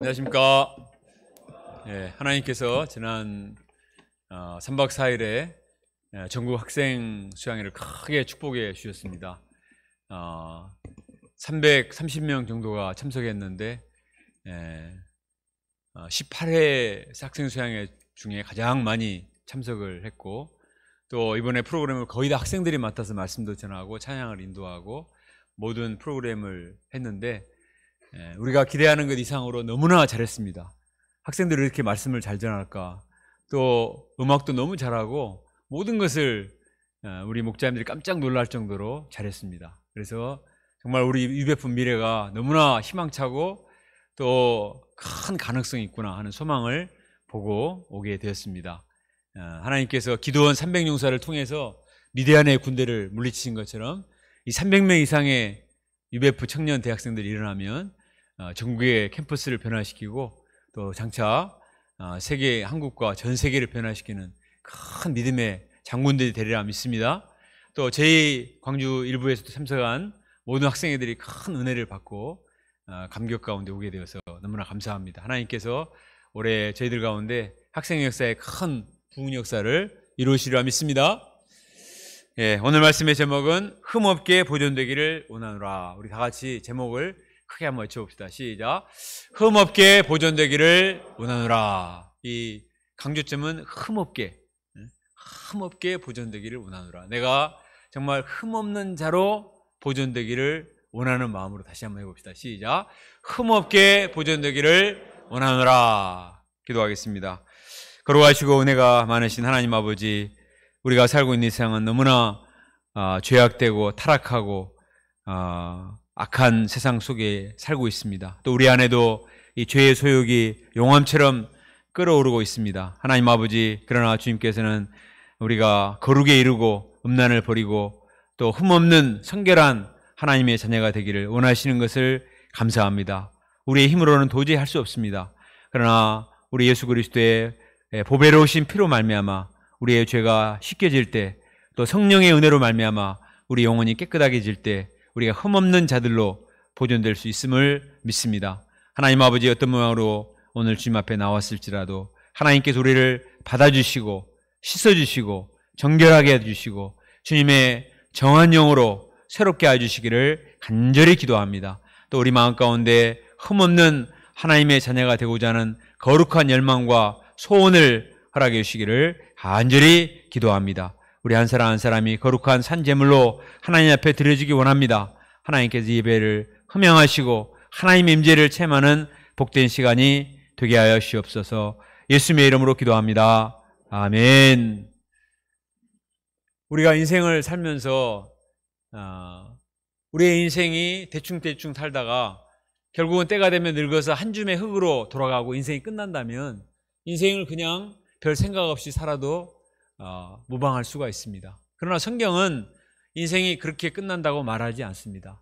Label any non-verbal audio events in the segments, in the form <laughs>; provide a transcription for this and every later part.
안녕하십니까. 예, 하나님께서 지난 어, 3박 4일에 예, 전국 학생 수양회를 크게 축복해 주셨습니다. 어, 330명 정도가 참석했는데 예, 어, 18회 학생 수양회 중에 가장 많이 참석을 했고 또 이번에 프로그램을 거의 다 학생들이 맡아서 말씀도 전하고 찬양을 인도하고 모든 프로그램을 했는데 예, 우리가 기대하는 것 이상으로 너무나 잘했습니다. 학생들이 이렇게 말씀을 잘 전할까. 또 음악도 너무 잘하고 모든 것을 어, 우리 목자님들이 깜짝 놀랄 정도로 잘했습니다. 그래서 정말 우리 유배품 미래가 너무나 희망차고 또 큰 가능성이 있구나 하는 소망을 보고 오게 되었습니다. 어, 하나님께서 기도원 300용사를 통해서 미대안의 군대를 물리치신 것처럼 이 300명 이상의 유베프 청년 대학생들이 일어나면 어, 전국의 캠퍼스를 변화시키고 또 장차 어, 세계 한국과 전 세계를 변화시키는 큰 믿음의 장군들이 되리라 믿습니다. 또 제2 광주 일부에서도 참석한 모든 학생들이 큰 은혜를 받고 어, 감격 가운데 오게 되어서 너무나 감사합니다. 하나님께서 올해 저희들 가운데 학생 역사에큰 부흥 역사를 이루시리라 믿습니다. 예, 오늘 말씀의 제목은 흠없게 보존되기를 원하노라. 우리 다 같이 제목을 크게 한번 외쳐봅시다. 시작. 흠없게 보존되기를 원하노라. 이 강조점은 흠없게, 흠없게 보존되기를 원하노라. 내가 정말 흠없는 자로 보존되기를 원하는 마음으로 다시 한번 해봅시다. 시작. 흠없게 보존되기를 원하노라. 기도하겠습니다. 걸어가시고 은혜가 많으신 하나님 아버지, 우리가 살고 있는 세상은 너무나 어, 죄악되고 타락하고 어, 악한 세상 속에 살고 있습니다. 또 우리 안에도 이 죄의 소욕이 용암처럼 끓어오르고 있습니다. 하나님 아버지, 그러나 주님께서는 우리가 거룩에 이르고 음란을 버리고 또 흠없는 성결한 하나님의 자녀가 되기를 원하시는 것을 감사합니다. 우리의 힘으로는 도저히 할 수 없습니다. 그러나 우리 예수 그리스도의 예, 보배로우신 피로 말미암아 우리의 죄가 씻겨질 때 또 성령의 은혜로 말미암아 우리 영혼이 깨끗하게 질때 우리가 흠없는 자들로 보존될 수 있음을 믿습니다. 하나님 아버지 어떤 모양으로 오늘 주님 앞에 나왔을지라도 하나님께서 우리를 받아주시고 씻어주시고 정결하게 해주시고 주님의 정한 영으로 새롭게 해주시기를 간절히 기도합니다. 또 우리 마음 가운데 흠없는 하나님의 자녀가 되고자 하는 거룩한 열망과 소원을 허락해 주시기를 간절히 기도합니다. 우리 한 사람 한 사람이 거룩한 산재물로 하나님 앞에 드려지기 원합니다. 하나님께서 예배를 흠양하시고 하나님의 임재를 체하는 복된 시간이 되게 하여 주옵소서. 예수님의 이름으로 기도합니다. 아멘. 우리가 인생을 살면서 아, 우리의 인생이 대충대충 살다가 결국은 때가 되면 늙어서 한 줌의 흙으로 돌아가고 인생이 끝난다면 인생을 그냥 별 생각 없이 살아도 어, 무방할 수가 있습니다. 그러나 성경은 인생이 그렇게 끝난다고 말하지 않습니다.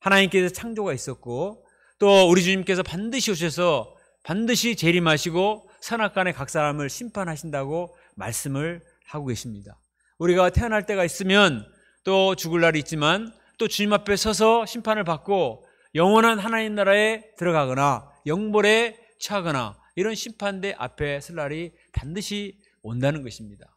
하나님께서 창조가 있었고 또 우리 주님께서 반드시 오셔서 반드시 재림하시고 선악간의 각 사람을 심판하신다고 말씀을 하고 계십니다. 우리가 태어날 때가 있으면 또 죽을 날이 있지만 또 주님 앞에 서서 심판을 받고 영원한 하나님 나라에 들어가거나 영벌에 처하거나 이런 심판대 앞에 설 날이 반드시 온다는 것입니다.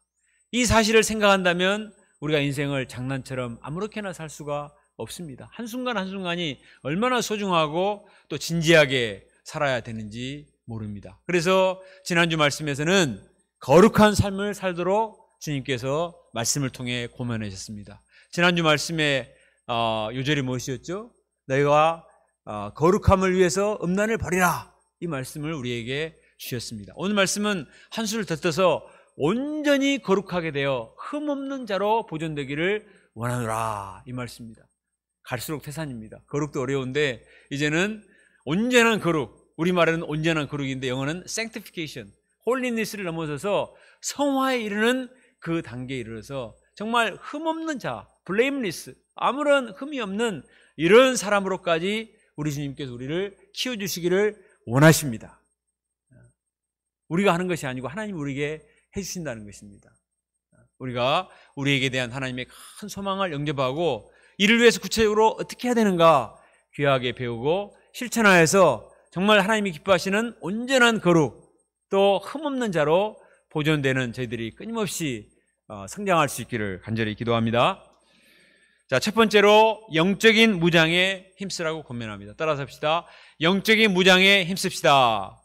이 사실을 생각한다면 우리가 인생을 장난처럼 아무렇게나 살 수가 없습니다. 한순간 한순간이 얼마나 소중하고 또 진지하게 살아야 되는지 모릅니다. 그래서 지난주 말씀에서는 거룩한 삶을 살도록 주님께서 말씀을 통해 고면하셨습니다. 지난주 말씀에 어, 요절이 무엇이었죠? 너희가 어, 거룩함을 위해서 음란을 버리라 이 말씀을 우리에게 주셨습니다. 오늘 말씀은 한 수를 덧떠서 온전히 거룩하게 되어 흠없는 자로 보존되기를 원하노라 이 말씀입니다. 갈수록 태산입니다. 거룩도 어려운데 이제는 온전한 거룩 우리 말에는 온전한 거룩인데 영어는 sanctification 홀리니스를 넘어서서 성화에 이르는 그 단계에 이르러서 정말 흠없는 자 블레임리스 아무런 흠이 없는 이런 사람으로까지 우리 주님께서 우리를 키워주시기를 원하십니다. 우리가 하는 것이 아니고 하나님 우리에게 해주신다는 것입니다. 우리가 우리에게 대한 하나님의 큰 소망을 영접하고 이를 위해서 구체적으로 어떻게 해야 되는가 귀하게 배우고 실천하여서 정말 하나님이 기뻐하시는 온전한 거룩 또 흠없는 자로 보존되는 저희들이 끊임없이 어, 성장할 수 있기를 간절히 기도합니다. 자, 첫 번째로 영적인 무장에 힘쓰라고 권면합니다. 따라서 합시다. 영적인 무장에 힘씁시다.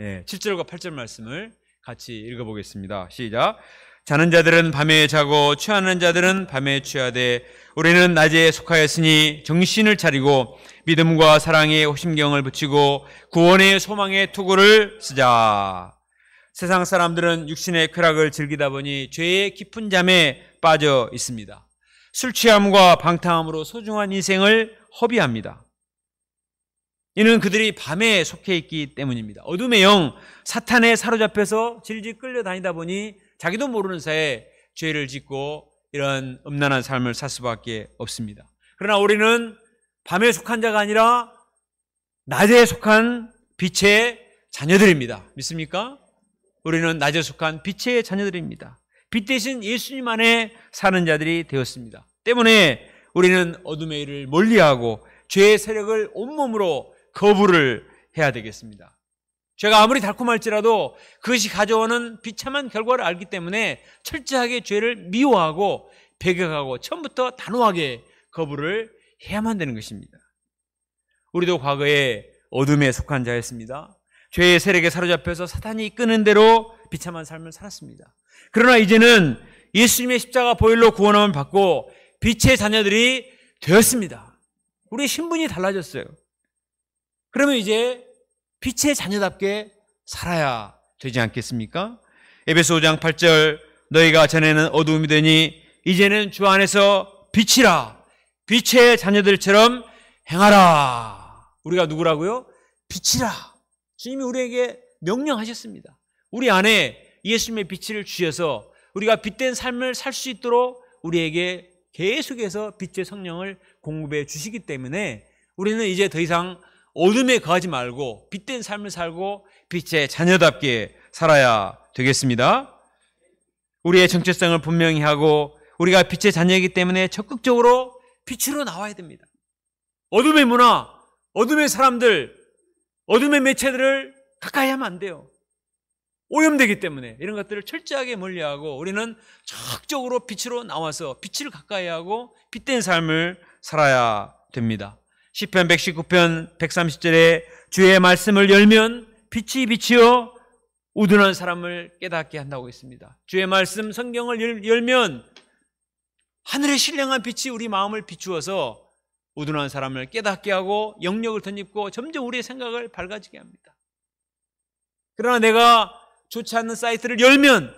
예, 7절과 8절 말씀을 같이 읽어보겠습니다. 시작. 자는 자들은 밤에 자고 취하는 자들은 밤에 취하되 우리는 낮에 속하였으니 정신을 차리고 믿음과 사랑에 호심경을 붙이고 구원의 소망의 투구를 쓰자. 세상 사람들은 육신의 쾌락을 즐기다 보니 죄의 깊은 잠에 빠져 있습니다. 술 취함과 방탕함으로 소중한 인생을 허비합니다. 이는 그들이 밤에 속해 있기 때문입니다. 어둠의 영, 사탄에 사로잡혀서 질질 끌려다니다 보니 자기도 모르는 사이에 죄를 짓고 이런 음란한 삶을 살 수밖에 없습니다. 그러나 우리는 밤에 속한 자가 아니라 낮에 속한 빛의 자녀들입니다. 믿습니까? 우리는 낮에 속한 빛의 자녀들입니다. 빛 대신 예수님 안에 사는 자들이 되었습니다. 때문에 우리는 어둠의 일을 멀리하고 죄의 세력을 온몸으로 거부를 해야 되겠습니다. 죄가 아무리 달콤할지라도 그것이 가져오는 비참한 결과를 알기 때문에 철저하게 죄를 미워하고 배격하고 처음부터 단호하게 거부를 해야만 되는 것입니다. 우리도 과거에 어둠에 속한 자였습니다. 죄의 세력에 사로잡혀서 사탄이 이끄는 대로 비참한 삶을 살았습니다. 그러나 이제는 예수님의 십자가 보일로 구원함을 받고 빛의 자녀들이 되었습니다. 우리의 신분이 달라졌어요. 그러면 이제 빛의 자녀답게 살아야 되지 않겠습니까? 에베소 5장 8절 너희가 전에는 어두움이 되니 이제는 주 안에서 빛이라 빛의 자녀들처럼 행하라 우리가 누구라고요? 빛이라 주님이 우리에게 명령하셨습니다 우리 안에 예수님의 빛을 주셔서 우리가 빛된 삶을 살 수 있도록 우리에게 계속해서 빛의 성령을 공급해 주시기 때문에 우리는 이제 더 이상 어둠에 가지 말고 빛된 삶을 살고 빛의 자녀답게 살아야 되겠습니다. 우리의 정체성을 분명히 하고 우리가 빛의 자녀이기 때문에 적극적으로 빛으로 나와야 됩니다. 어둠의 문화, 어둠의 사람들, 어둠의 매체들을 가까이 하면 안 돼요. 오염되기 때문에 이런 것들을 철저하게 멀리하고 우리는 적극적으로 빛으로 나와서 빛을 가까이 하고 빛된 삶을 살아야 됩니다. 10편 119편 130절에 주의 말씀을 열면 빛이 비치어 우둔한 사람을 깨닫게 한다고 했습니다. 주의 말씀 성경을 열면 하늘의 신령한 빛이 우리 마음을 비추어서 우둔한 사람을 깨닫게 하고 영역을 덧입고 점점 우리의 생각을 밝아지게 합니다. 그러나 내가 좋지 않는 사이트를 열면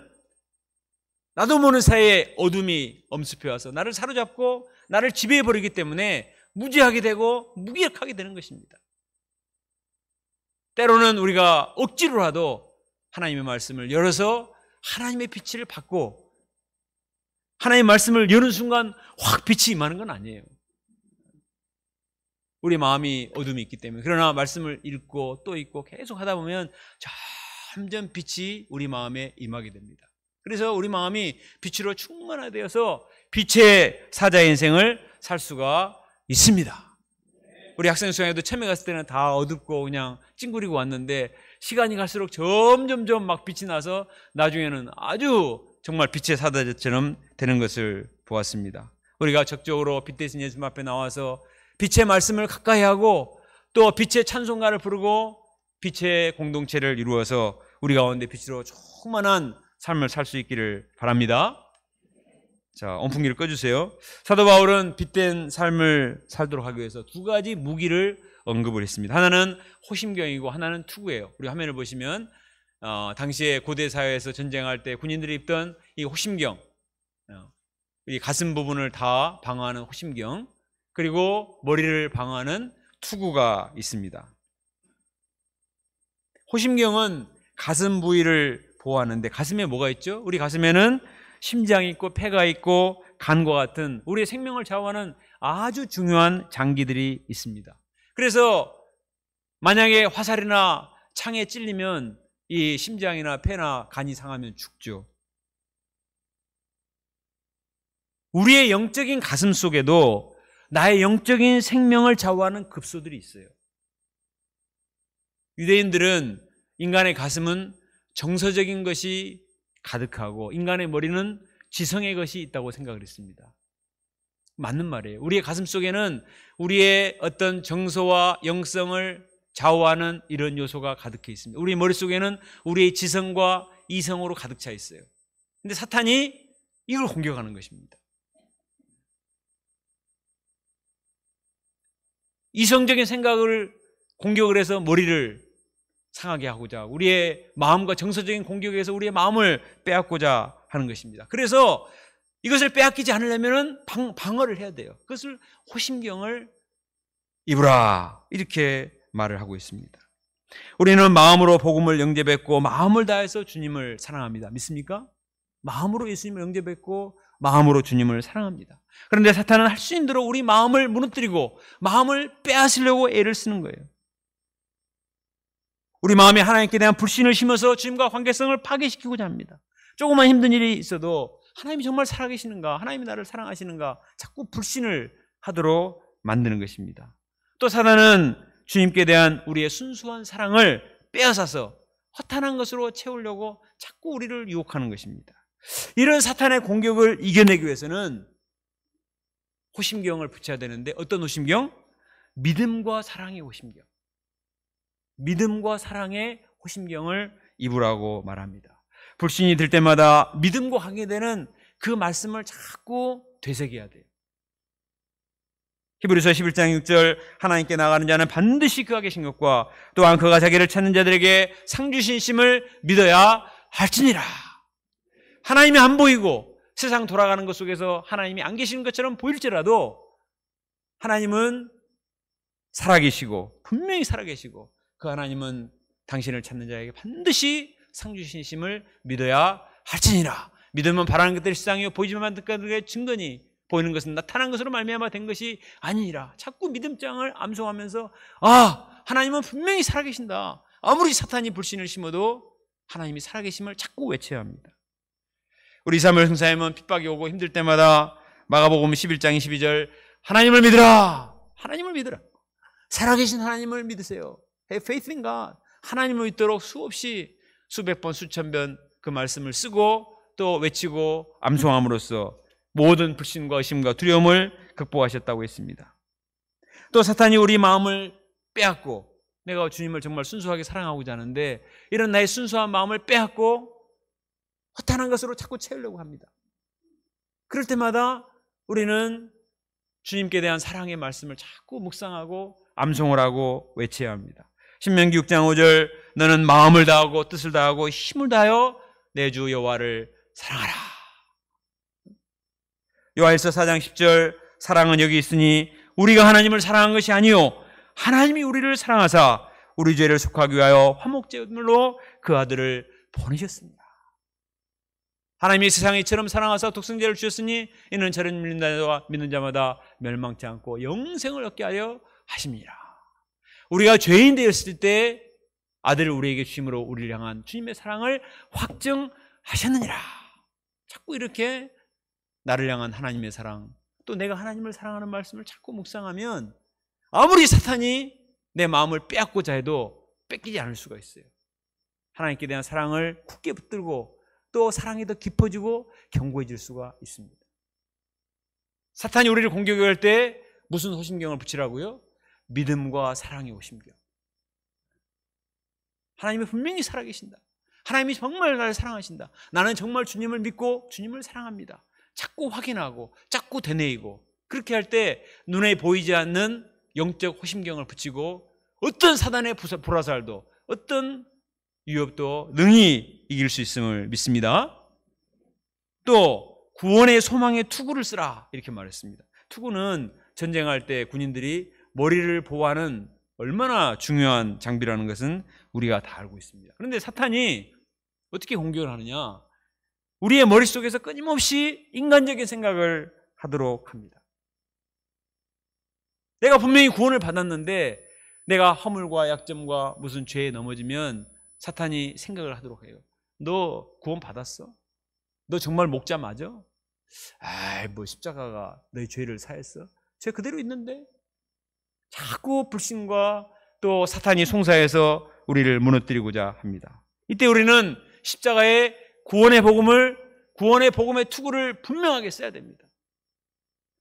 나도 모르는 사이에 어둠이 엄습해 와서 나를 사로잡고 나를 지배해 버리기 때문에 무지하게 되고 무기력하게 되는 것입니다. 때로는 우리가 억지로라도 하나님의 말씀을 열어서 하나님의 빛을 받고 하나님의 말씀을 여는 순간 확 빛이 임하는 건 아니에요. 우리 마음이 어둠이 있기 때문에 그러나 말씀을 읽고 또 읽고 계속 하다 보면 점점 빛이 우리 마음에 임하게 됩니다. 그래서 우리 마음이 빛으로 충만화되어서 빛의 사자 인생을 살 수가 있습니다. 우리 학생 수양에도 처음에 갔을 때는 다 어둡고 그냥 찡그리고 왔는데 시간이 갈수록 점점점 막 빛이 나서 나중에는 아주 정말 빛의 사다제처럼 되는 것을 보았습니다. 우리가 적적으로 빛 대신 예수 앞에 나와서 빛의 말씀을 가까이 하고 또 빛의 찬송가를 부르고 빛의 공동체를 이루어서 우리 가운데 빛으로 충만한 삶을 살 수 있기를 바랍니다. 자, 온풍기를 꺼주세요. 사도 바울은 빗댄 삶을 살도록 하기 위해서 두 가지 무기를 언급을 했습니다. 하나는 호심경이고 하나는 투구예요. 우리 화면을 보시면 어, 당시에 고대 사회에서 전쟁할 때 군인들이 입던 이 호심경, 어, 이 가슴 부분을 다 방어하는 호심경, 그리고 머리를 방어하는 투구가 있습니다. 호심경은 가슴 부위를 보호하는데 가슴에 뭐가 있죠? 우리 가슴에는 심장이 있고 폐가 있고 간과 같은 우리의 생명을 좌우하는 아주 중요한 장기들이 있습니다. 그래서 만약에 화살이나 창에 찔리면 이 심장이나 폐나 간이 상하면 죽죠. 우리의 영적인 가슴 속에도 나의 영적인 생명을 좌우하는 급소들이 있어요. 유대인들은 인간의 가슴은 정서적인 것이 가득하고 인간의 머리는 지성의 것이 있다고 생각을 했습니다. 맞는 말이에요. 우리의 가슴 속에는 우리의 어떤 정서와 영성을 좌우하는 이런 요소가 가득해 있습니다. 우리 머릿속에는 우리의 지성과 이성으로 가득 차 있어요. 근데 사탄이 이걸 공격하는 것입니다. 이성적인 생각을 공격을 해서 머리를 상하게 하고자 우리의 마음과 정서적인 공격에서 우리의 마음을 빼앗고자 하는 것입니다. 그래서 이것을 빼앗기지 않으려면 방, 방어를 해야 돼요. 그것을 호심경을 입으라 이렇게 말을 하고 있습니다. 우리는 마음으로 복음을 영접했고 마음을 다해서 주님을 사랑합니다. 믿습니까? 마음으로 예수님을 영접했고 마음으로 주님을 사랑합니다. 그런데 사탄은 할 수 있는 대로 우리 마음을 무너뜨리고 마음을 빼앗으려고 애를 쓰는 거예요. 우리 마음에 하나님께 대한 불신을 심어서 주님과 관계성을 파괴시키고자 합니다. 조금만 힘든 일이 있어도 하나님이 정말 살아계시는가, 하나님이 나를 사랑하시는가 자꾸 불신을 하도록 만드는 것입니다. 또 사단은 주님께 대한 우리의 순수한 사랑을 빼앗아서 허탄한 것으로 채우려고 자꾸 우리를 유혹하는 것입니다. 이런 사탄의 공격을 이겨내기 위해서는 호심경을 붙여야 되는데 어떤 호심경? 믿음과 사랑의 호심경. 믿음과 사랑의 호심경을 입으라고 말합니다. 불신이 들 때마다 믿음과 하게 되는그 말씀을 자꾸 되새겨야 돼요. 히브리서 11장 6절 하나님께 나가는 자는 반드시 그가 계신 것과 또한 그가 자기를 찾는 자들에게 상주신 심을 믿어야 할지니라. 하나님이 안 보이고 세상 돌아가는 것 속에서 하나님이 안 계시는 것처럼 보일지라도 하나님은 살아계시고 분명히 살아계시고 그 하나님은 당신을 찾는 자에게 반드시 상주신심을 믿어야 할지니라. 믿으면 바라는 것들이 세상이요 보이지만 듣는것의 증거니 보이는 것은 나타난 것으로 말미암아 된 것이 아니라 자꾸 믿음장을 암송하면서 아 하나님은 분명히 살아계신다. 아무리 사탄이 불신을 심어도 하나님이 살아계심을 자꾸 외쳐야 합니다. 우리 이사무엘 승사님은 핍박이 오고 힘들 때마다 마가복음 11장 22절 하나님을 믿으라. 하나님을 믿으라. 살아계신 하나님을 믿으세요. faith in God. 하나님을 믿도록 수없이 수백 번 수천 번 그 말씀을 쓰고 또 외치고 암송함으로써 모든 불신과 의심과 두려움을 극복하셨다고 했습니다. 또 사탄이 우리 마음을 빼앗고 내가 주님을 정말 순수하게 사랑하고자 하는데 이런 나의 순수한 마음을 빼앗고 허탄한 것으로 자꾸 채우려고 합니다. 그럴 때마다 우리는 주님께 대한 사랑의 말씀을 자꾸 묵상하고 암송을 하고 외쳐야 합니다. 신명기 6장 5절 너는 마음을 다하고 뜻을 다하고 힘을 다하여 내 주 여호와를 사랑하라. 요하일서 4장 10절 사랑은 여기 있으니 우리가 하나님을 사랑한 것이 아니요 하나님이 우리를 사랑하사 우리 죄를 속하기 위하여 화목제물로 그 아들을 보내셨습니다. 하나님이 세상에 처럼 사랑하사 독생자를 주셨으니 이는 저를 믿는 자 믿는 자마다 멸망치 않고 영생을 얻게 하려 하십니다. 우리가 죄인 되었을 때 아들을 우리에게 주심으로 우리를 향한 주님의 사랑을 확증하셨느니라. 자꾸 이렇게 나를 향한 하나님의 사랑, 또 내가 하나님을 사랑하는 말씀을 자꾸 묵상하면 아무리 사탄이 내 마음을 빼앗고자 해도 뺏기지 않을 수가 있어요. 하나님께 대한 사랑을 굳게 붙들고 또 사랑이 더 깊어지고 견고해질 수가 있습니다. 사탄이 우리를 공격할 때 무슨 호신경을 붙이라고요? 믿음과 사랑이 오심겨. 하나님은 분명히 살아계신다. 하나님이 정말 나를 사랑하신다. 나는 정말 주님을 믿고 주님을 사랑합니다. 자꾸 확인하고 자꾸 되뇌이고 그렇게 할 때 눈에 보이지 않는 영적 호심경을 붙이고 어떤 사단의 보라살도 어떤 위협도 능히 이길 수 있음을 믿습니다. 또 구원의 소망의 투구를 쓰라 이렇게 말했습니다. 투구는 전쟁할 때 군인들이 머리를 보호하는 얼마나 중요한 장비라는 것은 우리가 다 알고 있습니다. 그런데 사탄이 어떻게 공격을 하느냐? 우리의 머릿속에서 끊임없이 인간적인 생각을 하도록 합니다. 내가 분명히 구원을 받았는데 내가 허물과 약점과 무슨 죄에 넘어지면 사탄이 생각을 하도록 해요. 너 구원 받았어? 너 정말 목자 맞아? 아이, 뭐 십자가가 너의 죄를 사했어? 죄 그대로 있는데? 자꾸 불신과 또 사탄이 송사해서 우리를 무너뜨리고자 합니다. 이때 우리는 십자가의 구원의 복음을 구원의 복음의 투구를 분명하게 써야 됩니다.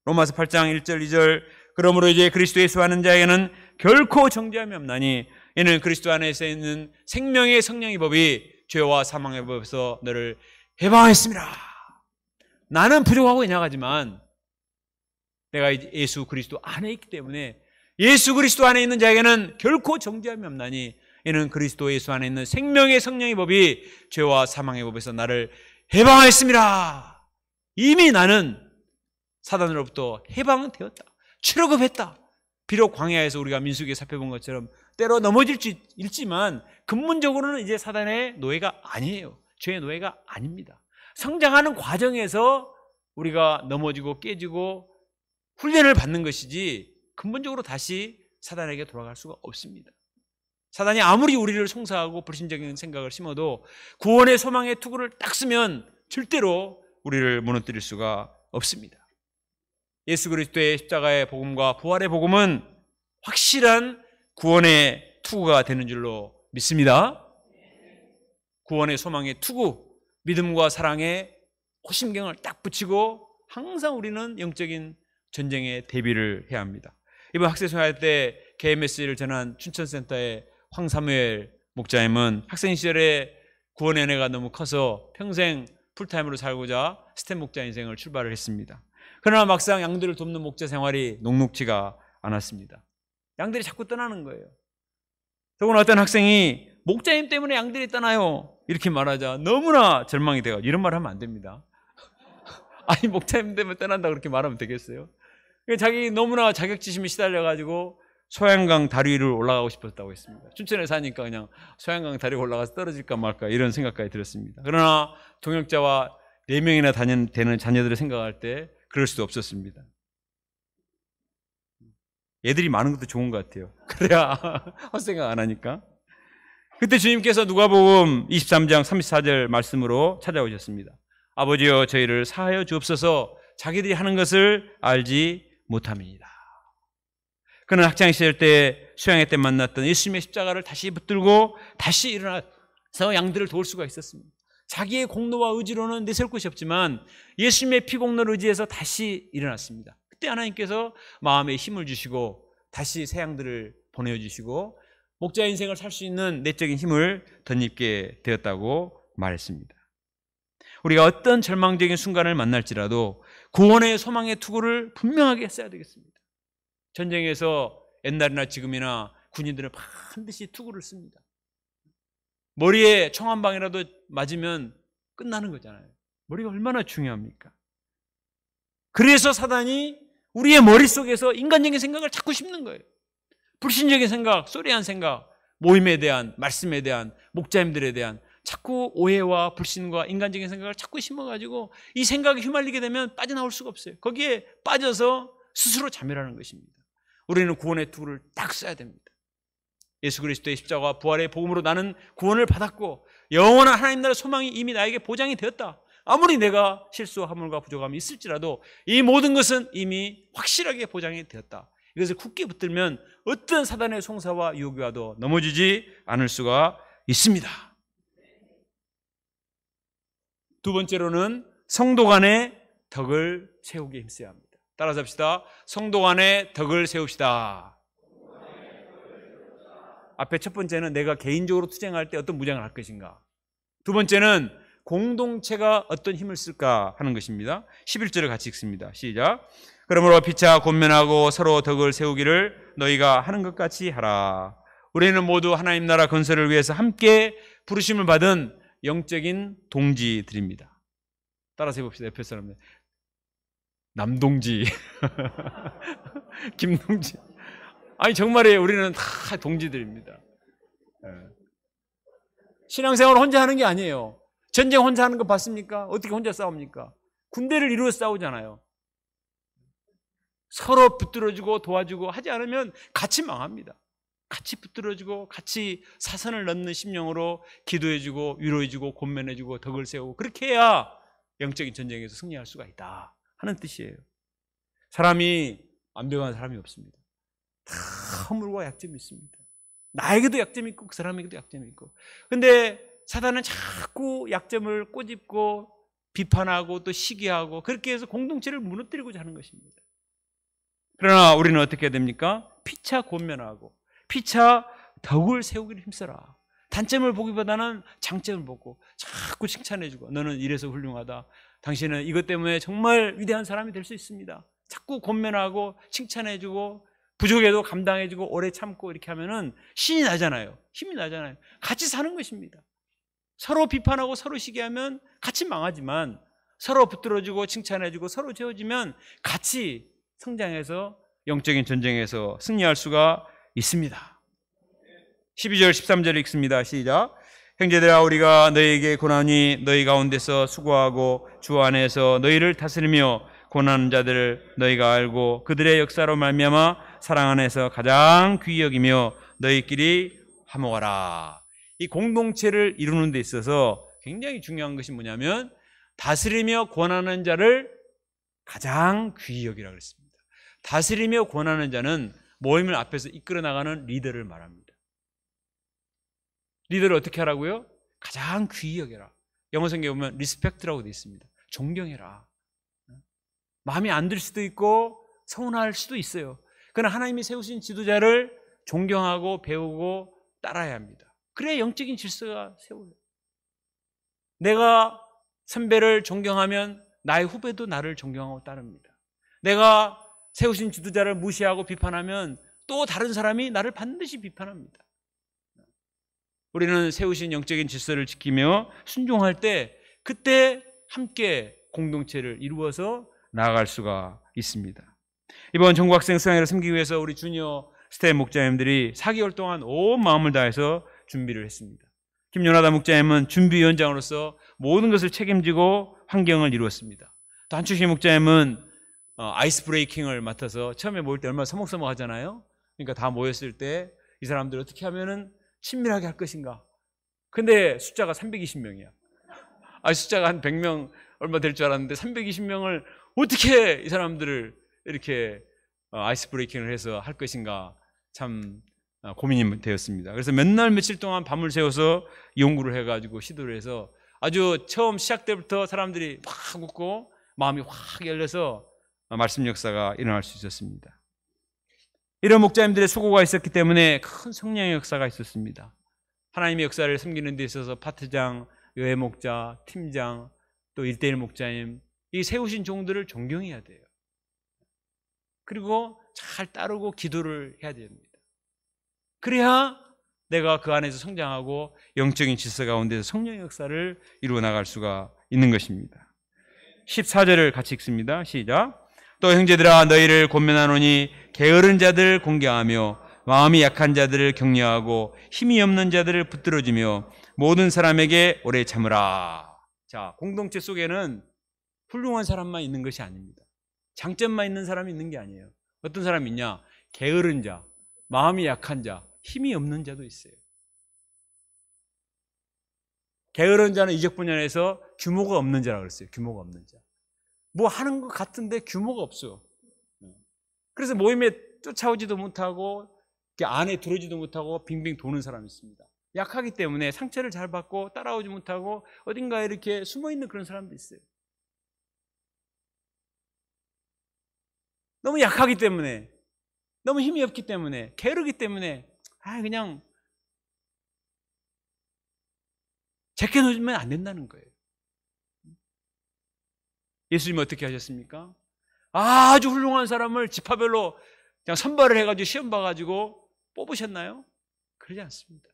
로마서 8장 1절 2절 그러므로 이제 그리스도예 수하는 자에게는 결코 정죄함이 없나니 이는 그리스도 안에서 있는 생명의 성령의 법이 죄와 사망의 법에서 너를 해방했습니다. 나는 부족하고 연약하지만 내가 예수 그리스도 안에 있기 때문에 예수 그리스도 안에 있는 자에게는 결코 정죄함이 없나니 이는 그리스도 예수 안에 있는 생명의 성령의 법이 죄와 사망의 법에서 나를 해방하였습니다. 이미 나는 사단으로부터 해방되었다. 출애굽했다. 비록 광야에서 우리가 민수기에 살펴본 것처럼 때로 넘어질 수 있지만 근본적으로는 이제 사단의 노예가 아니에요. 죄의 노예가 아닙니다. 성장하는 과정에서 우리가 넘어지고 깨지고 훈련을 받는 것이지 근본적으로 다시 사단에게 돌아갈 수가 없습니다. 사단이 아무리 우리를 송사하고 불신적인 생각을 심어도 구원의 소망의 투구를 딱 쓰면 절대로 우리를 무너뜨릴 수가 없습니다. 예수 그리스도의 십자가의 복음과 부활의 복음은 확실한 구원의 투구가 되는 줄로 믿습니다. 구원의 소망의 투구, 믿음과 사랑의 호심경을 딱 붙이고 항상 우리는 영적인 전쟁에 대비를 해야 합니다. 이번 학생생활 때 KMS를 전한 춘천센터의 황사무엘 목자님은 학생 시절에 구원의 은혜가 너무 커서 평생 풀타임으로 살고자 스탠 목자 인생을 출발을 했습니다. 그러나 막상 양들을 돕는 목자 생활이 녹록지가 않았습니다. 양들이 자꾸 떠나는 거예요. 더군 어떤 학생이 목자님 때문에 양들이 떠나요. 이렇게 말하자 너무나 절망이 돼요. 이런 말 하면 안 됩니다. <laughs> 아니 목자님 때문에 떠난다 그렇게 말하면 되겠어요? 그러니까 자기 너무나 자격지심이 시달려가지고 소양강 다리를 위 올라가고 싶었다고 했습니다. 춘천에 사니까 그냥 소양강 다리 올라가서 떨어질까 말까 이런 생각까지 들었습니다. 그러나 동역자와 네명이나 다녀, 되는 자녀들을 생각할 때 그럴 수도 없었습니다. 애들이 많은 것도 좋은 것 같아요. <laughs> 그래야 헛생각 안 하니까. 그때 주님께서 누가복음 23장 34절 말씀으로 찾아오셨습니다. 아버지여 저희를 사하여 주옵소서 자기들이 하는 것을 알지 못함이니라. 그는 학창 시절 때 수양회 때 만났던 예수님의 십자가를 다시 붙들고 다시 일어나서 양들을 도울 수가 있었습니다. 자기의 공로와 의지로는 내세울 곳이 없지만 예수님의 피공로를 의지해서 다시 일어났습니다. 그때 하나님께서 마음에 힘을 주시고 다시 새 양들을 보내주시고 목자 인생을 살 수 있는 내적인 힘을 덧입게 되었다고 말했습니다. 우리가 어떤 절망적인 순간을 만날지라도 구원의 소망의 투구를 분명하게 했어야 되겠습니다. 전쟁에서 옛날이나 지금이나 군인들은 반드시 투구를 씁니다. 머리에 총 한 방이라도 맞으면 끝나는 거잖아요. 머리가 얼마나 중요합니까? 그래서 사단이 우리의 머릿속에서 인간적인 생각을 자꾸 심는 거예요. 불신적인 생각, 소리한 생각, 모임에 대한, 말씀에 대한, 목자님들에 대한 자꾸 오해와 불신과 인간적인 생각을 자꾸 심어가지고 이 생각에 휘말리게 되면 빠져나올 수가 없어요. 거기에 빠져서 스스로 자멸하는 것입니다. 우리는 구원의 투구를 딱 써야 됩니다. 예수 그리스도의 십자가와 부활의 복음으로 나는 구원을 받았고 영원한 하나님 나라 소망이 이미 나에게 보장이 되었다. 아무리 내가 실수, 함물과 부족함이 있을지라도 이 모든 것은 이미 확실하게 보장이 되었다. 이것을 굳게 붙들면 어떤 사단의 송사와 유혹와도 넘어지지 않을 수가 있습니다. 두 번째로는 성도 간의 덕을 세우기 힘써야 합니다. 따라잡시다. 성도 간의 덕을 세웁시다. 앞에 첫 번째는 내가 개인적으로 투쟁할 때 어떤 무장을 할 것인가. 두 번째는 공동체가 어떤 힘을 쓸까 하는 것입니다. 11절을 같이 읽습니다. 시작. 그러므로 피차 곤면하고 서로 덕을 세우기를 너희가 하는 것 같이 하라. 우리는 모두 하나님 나라 건설을 위해서 함께 부르심을 받은 영적인 동지들입니다. 따라서 해봅시다. 옆에 사람들. 남동지, <laughs> 김동지. 아니 정말이에요. 우리는 다 동지들입니다. 예. 신앙생활 혼자 하는 게 아니에요. 전쟁 혼자 하는 거 봤습니까? 어떻게 혼자 싸웁니까? 군대를 이루어 싸우잖아요. 서로 붙들어주고 도와주고 하지 않으면 같이 망합니다. 같이 붙들어주고 같이 사선을 넣는 심령으로 기도해주고 위로해주고 곤면해주고 덕을 세우고 그렇게 해야 영적인 전쟁에서 승리할 수가 있다 하는 뜻이에요. 사람이 완벽한 사람이 없습니다. 다 허물과 약점이 있습니다. 나에게도 약점이 있고 그 사람에게도 약점이 있고. 근데 사단은 자꾸 약점을 꼬집고 비판하고 또 시기하고 그렇게 해서 공동체를 무너뜨리고자 하는 것입니다. 그러나 우리는 어떻게 해야 됩니까? 피차 곤면하고 피차 덕을 세우기를 힘써라. 단점을 보기보다는 장점을 보고 자꾸 칭찬해주고 너는 이래서 훌륭하다. 당신은 이것 때문에 정말 위대한 사람이 될 수 있습니다. 자꾸 권면하고 칭찬해주고 부족에도 감당해주고 오래 참고 이렇게 하면은 신이 나잖아요. 힘이 나잖아요. 같이 사는 것입니다. 서로 비판하고 서로 시기하면 같이 망하지만 서로 붙들어주고 칭찬해주고 서로 채워주면 같이 성장해서 영적인 전쟁에서 승리할 수가 있습니다. 12절 13절 읽습니다. 시작. 형제들아 우리가 너희에게 고난이 너희 가운데서 수고하고 주 안에서 너희를 다스리며 고난 자들을 너희가 알고 그들의 역사로 말미암아 사랑 안에서 가장 귀히 여기며 너희끼리 함모하라. 이 공동체를 이루는 데 있어서 굉장히 중요한 것이 뭐냐면 다스리며 권하는 자를 가장 귀히 여기라 그랬습니다. 다스리며 권하는 자는 모임을 앞에서 이끌어 나가는 리더를 말합니다. 리더를 어떻게 하라고요? 가장 귀히 여겨라. 영어 성경에 보면 리스펙트라고 되어 있습니다. 존경해라. 마음이안 들 수도 있고 서운할 수도 있어요. 그러나 하나님이 세우신 지도자를 존경하고 배우고 따라야 합니다. 그래야 영적인 질서가 세워요. 내가 선배를 존경하면 나의 후배도 나를 존경하고 따릅니다. 내가 세우신 지도자를 무시하고 비판하면 또 다른 사람이 나를 반드시 비판합니다. 우리는 세우신 영적인 질서를 지키며 순종할 때 그때 함께 공동체를 이루어서 나아갈 수가 있습니다. 이번 전국학생 수양회를 섬기기 위해서 우리 주니어 스텝 목자님들이 4개월 동안 온 마음을 다해서 준비를 했습니다. 김연하다 목자님은 준비위원장으로서 모든 것을 책임지고 환경을 이루었습니다. 또한추시 목자님은 어, 아이스 브레이킹을 맡아서 처음에 모일 때 얼마나 서먹서먹 하잖아요. 그러니까 다 모였을 때 이 사람들 어떻게 하면은 친밀하게 할 것인가. 근데 숫자가 320명이야. 아, 숫자가 한 100명 얼마 될 줄 알았는데 320명을 어떻게 이 사람들을 이렇게 어, 아이스 브레이킹을 해서 할 것인가 참 어, 고민이 되었습니다. 그래서 몇날 며칠 동안 밤을 새워서 연구를 해가지고 시도를 해서 아주 처음 시작 때부터 사람들이 확 웃고 마음이 확 열려서 어, 말씀 역사가 일어날 수 있었습니다. 이런 목자님들의 수고가 있었기 때문에 큰 성령의 역사가 있었습니다. 하나님의 역사를 섬기는 데 있어서 파트장, 여회 목자, 팀장, 또 일대일 목자님 이 세우신 종들을 존경해야 돼요. 그리고 잘 따르고 기도를 해야 됩니다. 그래야 내가 그 안에서 성장하고 영적인 질서 가운데서 성령 의 역사를 이루어 나갈 수가 있는 것입니다. 14절을 같이 읽습니다. 시작. 또 형제들아 너희를 권면하노니 게으른 자들 공경하며 마음이 약한 자들을 격려하고 힘이 없는 자들을 붙들어주며 모든 사람에게 오래 참으라. 자, 공동체 속에는 훌륭한 사람만 있는 것이 아닙니다. 장점만 있는 사람이 있는 게 아니에요. 어떤 사람이 있냐? 게으른 자, 마음이 약한 자, 힘이 없는 자도 있어요. 게으른 자는 이적 분야에서 규모가 없는 자라고 그랬어요. 규모가 없는 자. 뭐 하는 것 같은데 규모가 없어. 네. 그래서 모임에 쫓아오지도 못하고 안에 들어오지도 못하고 빙빙 도는 사람이 있습니다. 약하기 때문에 상처를 잘 받고 따라오지 못하고 어딘가에 이렇게 숨어 있는 그런 사람도 있어요. 너무 약하기 때문에 너무 힘이 없기 때문에 게으르기 때문에 아 그냥 제껴놓으면 안 된다는 거예요. 예수님이 어떻게 하셨습니까? 아주 훌륭한 사람을 지파별로 그냥 선발을 해가지고 시험 봐가지고 뽑으셨나요? 그러지 않습니다.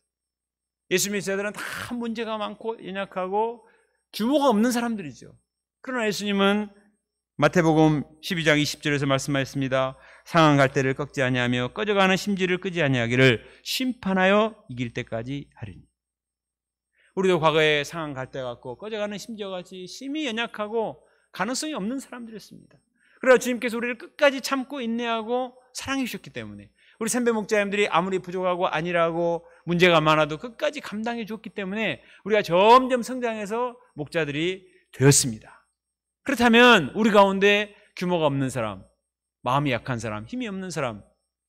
예수 믿는 자들은 다 문제가 많고 연약하고 규모가 없는 사람들이죠. 그러나 예수님은 마태복음 12장 20절에서 말씀하셨습니다. 상한 갈대를 꺾지 아니하며 꺼져가는 심지를 끄지 아니하기를 심판하여 이길 때까지 하리니. 우리도 과거에 상한 갈대 같고 꺼져가는 심지와 같이 심히 연약하고 가능성이 없는 사람들이었습니다. 그러나 주님께서 우리를 끝까지 참고 인내하고 사랑해 주셨기 때문에 우리 선배 목자님들이 아무리 부족하고 아니라고 문제가 많아도 끝까지 감당해 줬기 때문에 우리가 점점 성장해서 목자들이 되었습니다. 그렇다면 우리 가운데 규모가 없는 사람, 마음이 약한 사람, 힘이 없는 사람,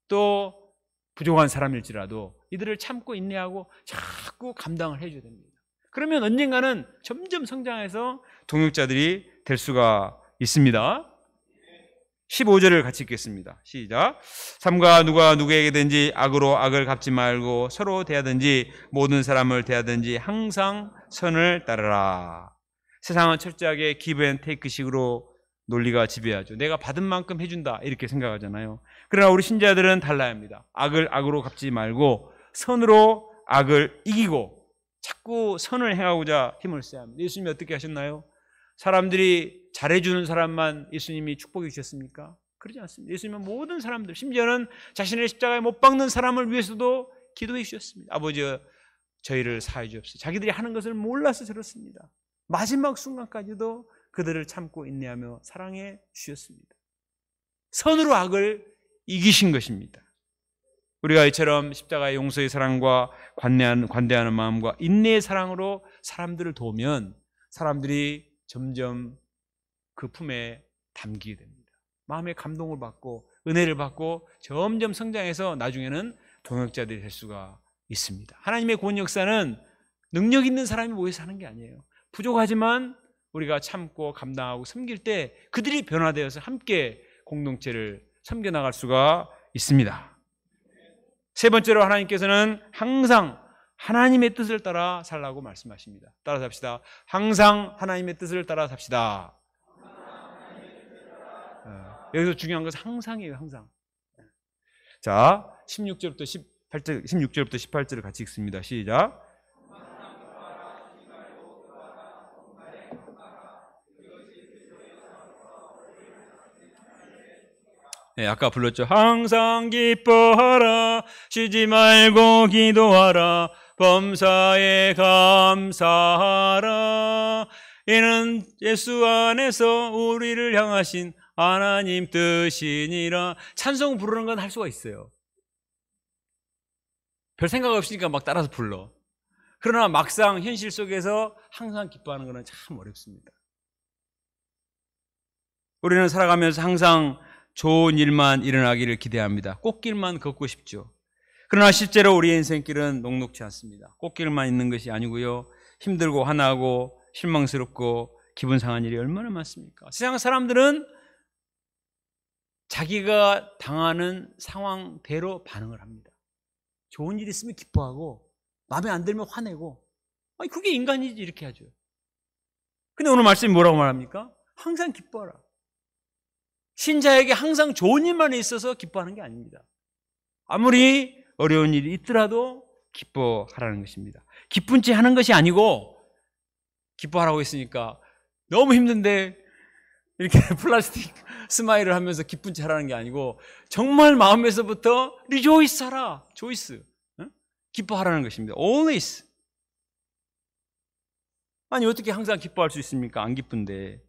또 부족한 사람일지라도 이들을 참고 인내하고 자꾸 감당을 해줘야 됩니다. 그러면 언젠가는 점점 성장해서 동역자들이 될 수가 있습니다. 15절을 같이 읽겠습니다. 시작. 삼가 누가 누구에게든지 악으로 악을 갚지 말고 서로 대하든지 모든 사람을 대하든지 항상 선을 따르라. 세상은 철저하게 기브앤테이크식으로 논리가 지배하죠. 내가 받은 만큼 해준다 이렇게 생각하잖아요. 그러나 우리 신자들은 달라야 합니다. 악을 악으로 갚지 말고 선으로 악을 이기고 자꾸 선을 행하고자 힘을 써야 합니다. 예수님이 어떻게 하셨나요? 사람들이 잘해주는 사람만 예수님이 축복해 주셨습니까? 그러지 않습니다. 예수님은 모든 사람들, 심지어는 자신의 십자가에 못 박는 사람을 위해서도 기도해 주셨습니다. 아버지, 저희를 사해 주옵소서. 자기들이 하는 것을 몰라서 저렇습니다. 마지막 순간까지도 그들을 참고 인내하며 사랑해 주셨습니다. 선으로 악을 이기신 것입니다. 우리가 이처럼 십자가의 용서의 사랑과 관대하는, 관대하는 마음과 인내의 사랑으로 사람들을 도우면 사람들이 점점 그 품에 담기게 됩니다. 마음의 감동을 받고 은혜를 받고 점점 성장해서 나중에는 동역자들이 될 수가 있습니다. 하나님의 구원 역사는 능력 있는 사람이 모여서 하는 게 아니에요. 부족하지만 우리가 참고 감당하고 섬길 때 그들이 변화되어서 함께 공동체를 섬겨나갈 수가 있습니다. 세 번째로 하나님께서는 항상 하나님의 뜻을 따라 살라고 말씀하십니다. 따라 삽시다. 항상 하나님의 뜻을 따라 삽시다. 어, 여기서 중요한 것은 항상이에요, 항상. 자, 16절부터 18절, 16절부터 18절을 같이 읽습니다. 시작. 네, 아까 불렀죠. 항상 기뻐하라, 쉬지 말고 기도하라, 범사에 감사하라. 이는 예수 안에서 우리를 향하신 하나님 뜻이니라. 찬송 부르는 건 할 수가 있어요. 별 생각 없으니까 막 따라서 불러. 그러나 막상 현실 속에서 항상 기뻐하는 것은 참 어렵습니다. 우리는 살아가면서 항상 좋은 일만 일어나기를 기대합니다. 꽃길만 걷고 싶죠. 그러나 실제로 우리의 인생길은 녹록치 않습니다. 꽃길만 있는 것이 아니고요. 힘들고 화나고 실망스럽고 기분 상한 일이 얼마나 많습니까? 세상 사람들은 자기가 당하는 상황대로 반응을 합니다. 좋은 일 있으면 기뻐하고 마음에 안 들면 화내고 아니 그게 인간이지 이렇게 하죠. 근데 오늘 말씀이 뭐라고 말합니까? 항상 기뻐하라. 신자에게 항상 좋은 일만 있어서 기뻐하는 게 아닙니다. 아무리 어려운 일이 있더라도 기뻐하라는 것입니다. 기쁜 지 하는 것이 아니고 기뻐하라고 했으니까 너무 힘든데 이렇게 <laughs> 플라스틱 스마일을 하면서 기쁜 지 하라는 게 아니고 정말 마음에서부터 리조이스 하라. 조이스. 응? 기뻐하라는 것입니다. always. 아니 어떻게 항상 기뻐할 수 있습니까? 안 기쁜데.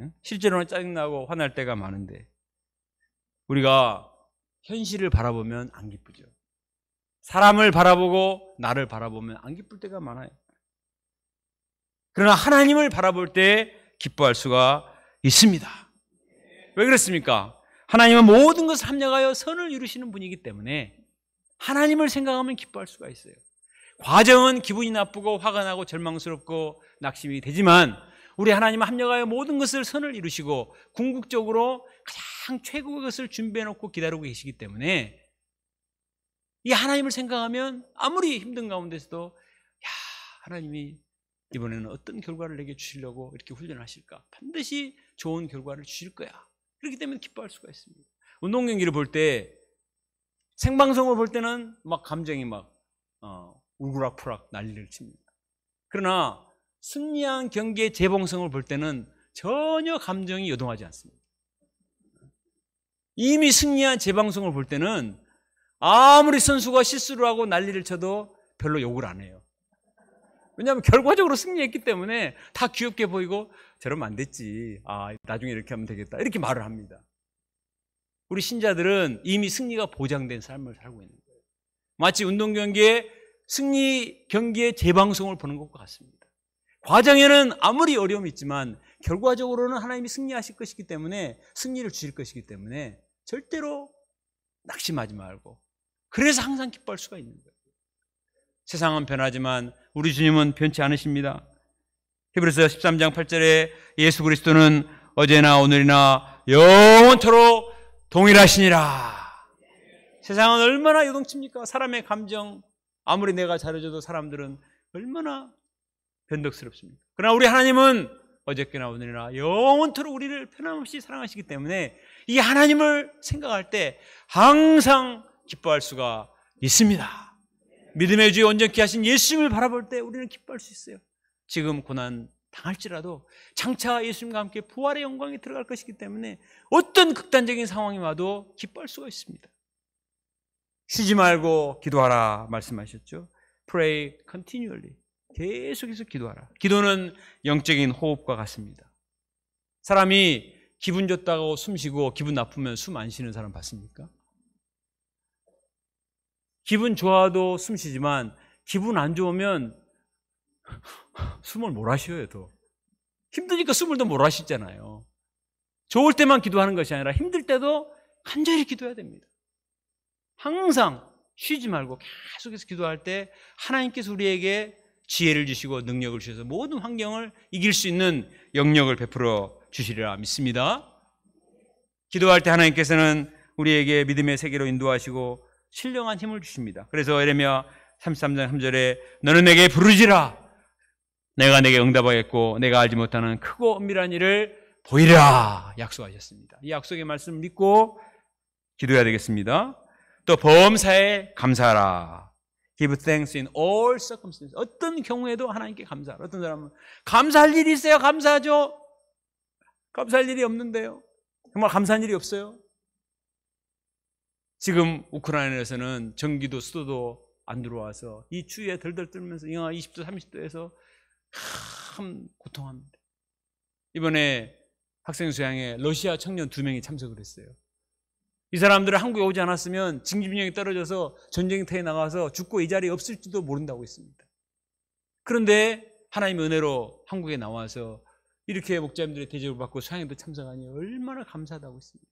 응? 실제로는 짜증나고 화날 때가 많은데. 우리가 현실을 바라보면 안 기쁘죠. 사람을 바라보고 나를 바라보면 안 기쁠 때가 많아요. 그러나 하나님을 바라볼 때 기뻐할 수가 있습니다. 왜 그렇습니까? 하나님은 모든 것을 합력하여 선을 이루시는 분이기 때문에 하나님을 생각하면 기뻐할 수가 있어요. 과정은 기분이 나쁘고 화가 나고 절망스럽고 낙심이 되지만 우리 하나님은 합력하여 모든 것을 선을 이루시고 궁극적으로 가장 최고의 것을 준비해 놓고 기다리고 계시기 때문에 이 하나님을 생각하면 아무리 힘든 가운데서도 야 하나님이 이번에는 어떤 결과를 내게 주시려고 이렇게 훈련하실까? 반드시 좋은 결과를 주실 거야. 그렇기 때문에 기뻐할 수가 있습니다. 운동 경기를 볼 때 생방송을 볼 때는 막 감정이 막 어, 울그락푸락 난리를 칩니다. 그러나 승리한 경기의 재봉성을 볼 때는 전혀 감정이 요동하지 않습니다. 이미 승리한 재방송을 볼 때는 아무리 선수가 실수를 하고 난리를 쳐도 별로 욕을 안 해요. 왜냐하면 결과적으로 승리했기 때문에 다 귀엽게 보이고 저러면 안 됐지. 아, 나중에 이렇게 하면 되겠다. 이렇게 말을 합니다. 우리 신자들은 이미 승리가 보장된 삶을 살고 있는 거예요. 마치 운동 경기에 승리 경기의 재방송을 보는 것과 같습니다. 과정에는 아무리 어려움이 있지만 결과적으로는 하나님이 승리하실 것이기 때문에 승리를 주실 것이기 때문에 절대로 낙심하지 말고 그래서 항상 기뻐할 수가 있는 거예요. 세상은 변하지만 우리 주님은 변치 않으십니다. 히브리서 13장 8절에 예수 그리스도는 어제나 오늘이나 영원토록 동일하시니라. 세상은 얼마나 요동칩니까? 사람의 감정 아무리 내가 잘해줘도 사람들은 얼마나 변덕스럽습니까? 그러나 우리 하나님은 어저께나 오늘이나 영원토록 우리를 편함없이 사랑하시기 때문에 이 하나님을 생각할 때 항상 기뻐할 수가 있습니다. 믿음의 주에 온전케 하신 예수님을 바라볼 때 우리는 기뻐할 수 있어요. 지금 고난 당할지라도 장차 예수님과 함께 부활의 영광이 들어갈 것이기 때문에 어떤 극단적인 상황이 와도 기뻐할 수가 있습니다. 쉬지 말고 기도하라 말씀하셨죠. Pray continually. 계속해서 기도하라. 기도는 영적인 호흡과 같습니다. 사람이 기분 좋다고 숨 쉬고 기분 나쁘면 숨 안 쉬는 사람 봤습니까? 기분 좋아도 숨 쉬지만 기분 안 좋으면 숨을 몰아 쉬어요, 또. 힘드니까 숨을 더 몰아 쉬잖아요. 좋을 때만 기도하는 것이 아니라 힘들 때도 간절히 기도해야 됩니다. 항상 쉬지 말고 계속해서 기도할 때 하나님께서 우리에게 지혜를 주시고 능력을 주셔서 모든 환경을 이길 수 있는 영역을 베풀어 주시리라 믿습니다. 기도할 때 하나님께서는 우리에게 믿음의 세계로 인도하시고 신령한 힘을 주십니다. 그래서 에레미야 33장 3절에 너는 내게 부르지라 내가 내게 응답하겠고 내가 알지 못하는 크고 엄밀한 일을 보이라 약속하셨습니다. 이 약속의 말씀 믿고 기도해야 되겠습니다. 또 범사에 감사하라. Give thanks in all circumstances. 어떤 경우에도 하나님께 감사하라. 어떤 사람은 감사할 일이 있어야 감사하죠. 감사할 일이 없는데요. 정말 감사한 일이 없어요. 지금 우크라이나에서는 전기도 수도도 안 들어와서 이 추위에 덜덜 떨면서 영하 20도, 30도에서 참 고통합니다. 이번에 학생 수양에 러시아 청년 두 명이 참석을 했어요. 이 사람들은 한국에 오지 않았으면 징집령이 떨어져서 전쟁터에 나가서 죽고 이 자리에 없을지도 모른다고 했습니다. 그런데 하나님의 은혜로 한국에 나와서 이렇게 목자님들의 대접을 받고 수양에도 참석하니 얼마나 감사하다고 했습니다.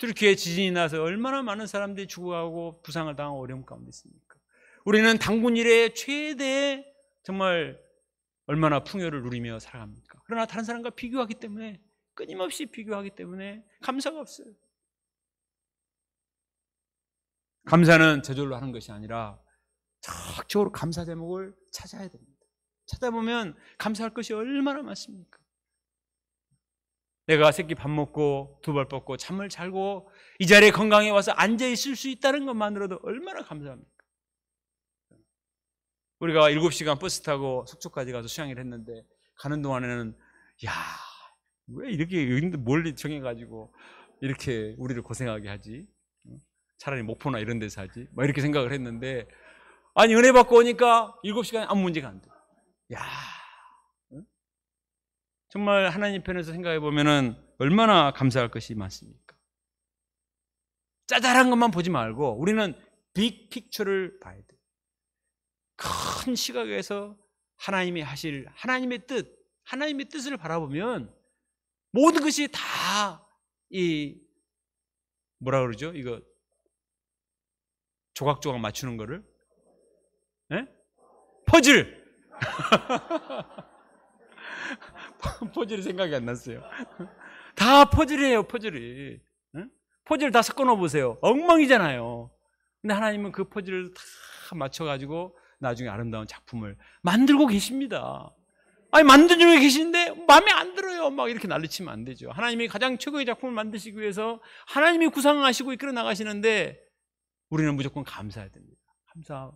튀르키예 지진이 나서 얼마나 많은 사람들이 죽어가고 부상을 당하고 어려움 가운데 있습니까? 우리는 당군 일에 최대의 정말 얼마나 풍요를 누리며 살아갑니까? 그러나 다른 사람과 비교하기 때문에 끊임없이 비교하기 때문에 감사가 없어요. 감사는 저절로 하는 것이 아니라 적극적으로 감사 제목을 찾아야 됩니다. 찾아보면 감사할 것이 얼마나 많습니까? 내가 새끼 밥 먹고 두 발 뻗고 잠을 잘고 이 자리에 건강해 와서 앉아 있을 수 있다는 것만으로도 얼마나 감사합니까? 우리가 7시간 버스 타고 속초까지 가서 수양을 했는데 가는 동안에는 야, 왜 이렇게 여기인데 멀리 정해 가지고 이렇게 우리를 고생하게 하지? 차라리 목포나 이런 데서 하지. 막 이렇게 생각을 했는데 아니 은혜 받고 오니까 7시간 아무 문제가 안 돼. 야, 정말 하나님 편에서 생각해 보면은 얼마나 감사할 것이 많습니까? 짜잘한 것만 보지 말고 우리는 빅 픽처를 봐야 돼. 큰 시각에서 하나님이 하실 하나님의 뜻, 하나님의 뜻을 바라보면 모든 것이 다 이 뭐라 그러죠? 이거 조각조각 맞추는 거를 에? 예? 퍼즐 <laughs> <laughs> 퍼즐이 생각이 안 났어요. <laughs> 다 퍼즐이에요, 퍼즐이. 퍼즐 다 섞어 놓으세요. 엉망이잖아요. 근데 하나님은 그 퍼즐을 다 맞춰가지고 나중에 아름다운 작품을 만들고 계십니다. 아니, 만 중에 계신데 마음에 안 들어요. 막 이렇게 난리치면 안 되죠. 하나님이 가장 최고의 작품을 만드시기 위해서 하나님이 구상하시고 이끌어 나가시는데 우리는 무조건 감사해야 됩니다. 감사.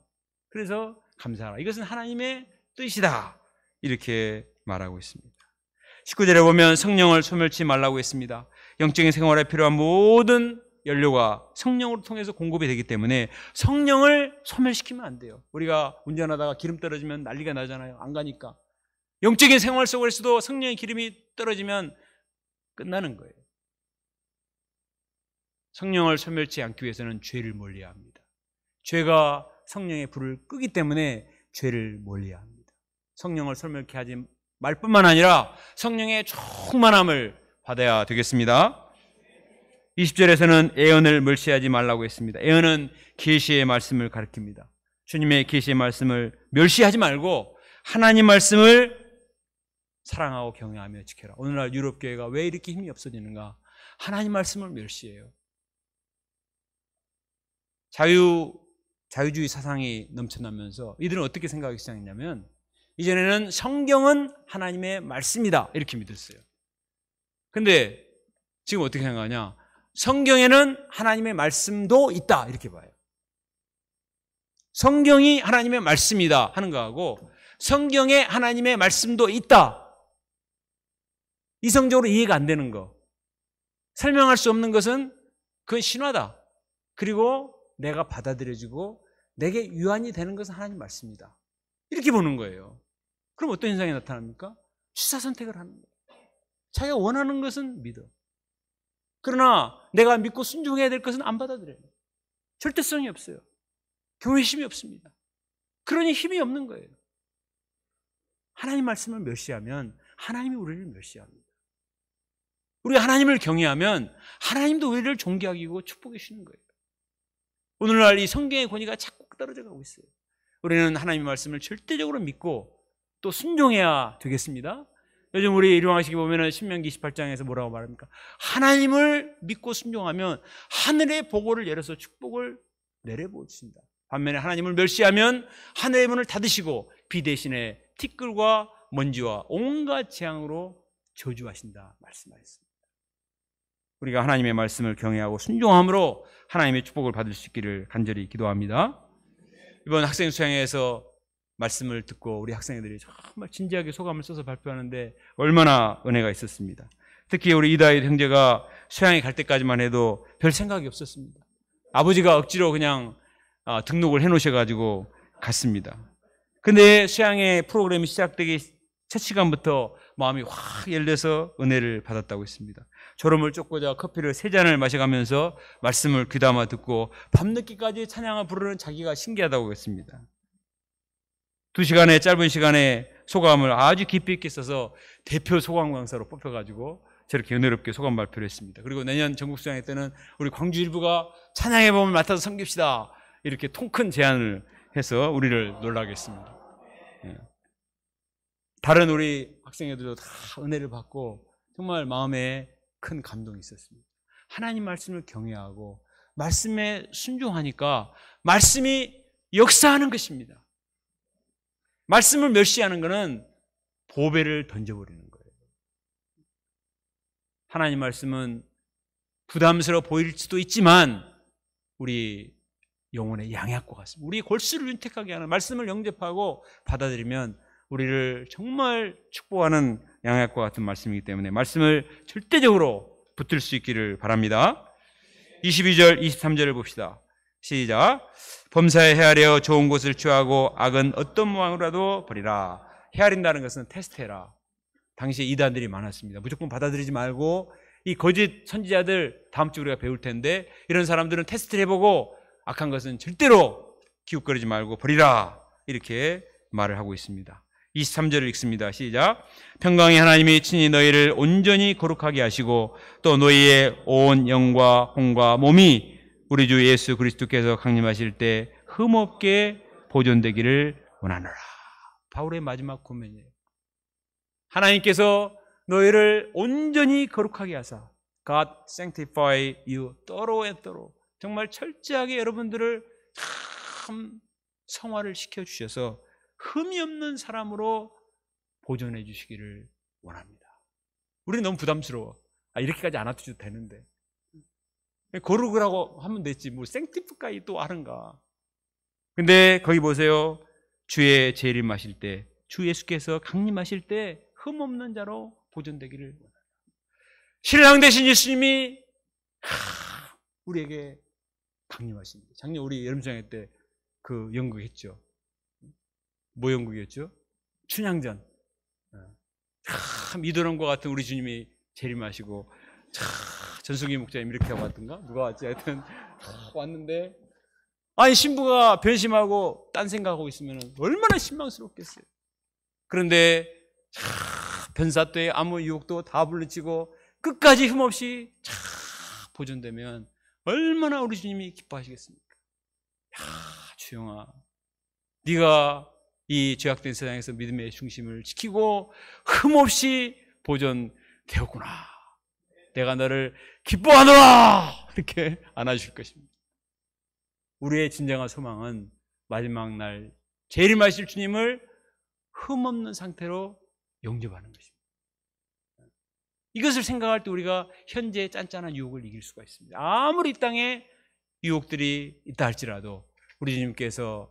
그래서 감사하라. 이것은 하나님의 뜻이다. 이렇게 말하고 있습니다. 19절에 보면 성령을 소멸치 말라고 했습니다. 영적인 생활에 필요한 모든 연료가 성령으로 통해서 공급이 되기 때문에 성령을 소멸시키면 안 돼요. 우리가 운전하다가 기름 떨어지면 난리가 나잖아요. 안 가니까. 영적인 생활 속에서도 성령의 기름이 떨어지면 끝나는 거예요. 성령을 소멸치 않기 위해서는 죄를 몰려야 합니다. 죄가 성령의 불을 끄기 때문에 죄를 몰려야 합니다. 성령을 소멸케 하지 말뿐만 아니라 성령의 충만함을 받아야 되겠습니다. 20절에서는 애언을 멸시하지 말라고 했습니다. 애언은 계시의 말씀을 가리킵니다. 주님의 계시의 말씀을 멸시하지 말고 하나님 말씀을 사랑하고 경외하며 지켜라. 오늘날 유럽 교회가 왜 이렇게 힘이 없어지는가? 하나님 말씀을 멸시해요. 자유 자유주의 사상이 넘쳐나면서 이들은 어떻게 생각하기 시작했냐면 이전에는 성경은 하나님의 말씀이다. 이렇게 믿었어요. 근데 지금 어떻게 생각하냐? 성경에는 하나님의 말씀도 있다. 이렇게 봐요. 성경이 하나님의 말씀이다 하는 거하고 성경에 하나님의 말씀도 있다. 이성적으로 이해가 안 되는 거. 설명할 수 없는 것은 그건 신화다. 그리고 내가 받아들여지고 내게 유한이 되는 것은 하나님 말씀이다. 이렇게 보는 거예요. 그럼 어떤 현상이 나타납니까? 취사 선택을 하는 거예요. 자기가 원하는 것은 믿어. 그러나 내가 믿고 순종해야 될 것은 안 받아들여요. 절대성이 없어요. 경외심이 없습니다. 그러니 힘이 없는 거예요. 하나님 말씀을 멸시하면 하나님이 우리를 멸시합니다. 우리가 하나님을 경외하면 하나님도 우리를 존경하기고 축복해 주시는 거예요. 오늘날 이 성경의 권위가 자꾸 떨어져 가고 있어요. 우리는 하나님의 말씀을 절대적으로 믿고 또 순종해야 되겠습니다. 요즘 우리 일용하시기 보면은 신명기 28장에서 뭐라고 말합니까? 하나님을 믿고 순종하면 하늘의 보고를 열어서 축복을 내려보신다. 반면에 하나님을 멸시하면 하늘의 문을 닫으시고 비 대신에 티끌과 먼지와 온갖 재앙으로 저주하신다 말씀하셨습니다. 우리가 하나님의 말씀을 경외하고 순종함으로 하나님의 축복을 받을 수 있기를 간절히 기도합니다. 이번 학생 수양회에서 말씀을 듣고 우리 학생들이 정말 진지하게 소감을 써서 발표하는데 얼마나 은혜가 있었습니다. 특히 우리 이다일 형제가 수양에 갈 때까지만 해도 별 생각이 없었습니다. 아버지가 억지로 그냥 아, 등록을 해놓으셔가지고 갔습니다. 근데 수양의 프로그램이 시작되기 첫 시간부터 마음이 확 열려서 은혜를 받았다고 했습니다. 졸음을 쫓고자 커피를 세 잔을 마셔가면서 말씀을 귀담아 듣고 밤늦기까지 찬양을 부르는 자기가 신기하다고 했습니다. 두 시간의 짧은 시간에 소감을 아주 깊이 있게 써서 대표 소감 강사로 뽑혀가지고 저렇게 은혜롭게 소감 발표를 했습니다. 그리고 내년 전국수장회 때는 우리 광주일부가 찬양의 범을 맡아서 섬깁시다. 이렇게 통 큰 제안을 해서 우리를 놀라겠습니다. 예. 다른 우리 학생들도 다 은혜를 받고 정말 마음에 큰 감동이 있었습니다. 하나님 말씀을 경외하고 말씀에 순종하니까 말씀이 역사하는 것입니다. 말씀을 멸시하는 것은 보배를 던져버리는 거예요. 하나님 말씀은 부담스러워 보일 수도 있지만 우리 영혼의 양약과 같습니다. 우리 골수를 윤택하게 하는 말씀을 영접하고 받아들이면 우리를 정말 축복하는 양약과 같은 말씀이기 때문에 말씀을 절대적으로 붙들 수 있기를 바랍니다. 22절, 23절을 봅시다. 시작. 범사에 헤아려 좋은 곳을 취하고 악은 어떤 모양으로라도 버리라. 헤아린다는 것은 테스트해라. 당시에 이단들이 많았습니다. 무조건 받아들이지 말고 이 거짓 선지자들 다음 주 우리가 배울 텐데 이런 사람들은 테스트를 해보고 악한 것은 절대로 기웃거리지 말고 버리라. 이렇게 말을 하고 있습니다. 23절을 읽습니다. 시작. 평강의 하나님이 친히 너희를 온전히 거룩하게 하시고 또 너희의 온 영과 혼과 몸이 우리 주 예수 그리스도께서 강림하실 때 흠없게 보존되기를 원하노라. 바울의 마지막 고면이에요. 하나님께서 너희를 온전히 거룩하게 하사 God sanctify you t h o r o 정말 철저하게 여러분들을 참 성화를 시켜주셔서 흠이 없는 사람으로 보존해 주시기를 원합니다. 우리는 너무 부담스러워. 아, 이렇게까지 안셔도 되는데. 거룩이라고 하면 됐지 뭐 생티프까지 또 하는가? 근데 거기 보세요. 주의 제를 마실 때, 주 예수께서 강림하실 때 흠없는 자로 보존되기를 원한다 신랑 되신 예수님이 우리에게 강림하십니다. 작년 우리 여름장애 때그 연극했죠. 뭐 연극이었죠? 춘향전. 예. 참 이도령과 같은 우리 주님이 재림하시고 참 전승희 목자님 이렇게 왔던가? 누가 왔지? 하여튼 왔는데 아니 신부가 변심하고 딴 생각하고 있으면 얼마나 실망스럽겠어요. 그런데 변사또의 아무 유혹도 다불리치고 끝까지 흠없이 참 보존되면 얼마나 우리 주님이 기뻐하시겠습니까? 야 주영아 네가 이 죄악된 세상에서 믿음의 중심을 지키고 흠없이 보존되었구나 내가 너를 기뻐하노라! 이렇게 안아실 것입니다. 우리의 진정한 소망은 마지막 날 제일 하실 주님을 흠없는 상태로 영접하는 것입니다. 이것을 생각할 때 우리가 현재의 짠짠한 유혹을 이길 수가 있습니다. 아무리 땅에 유혹들이 있다 할지라도 우리 주님께서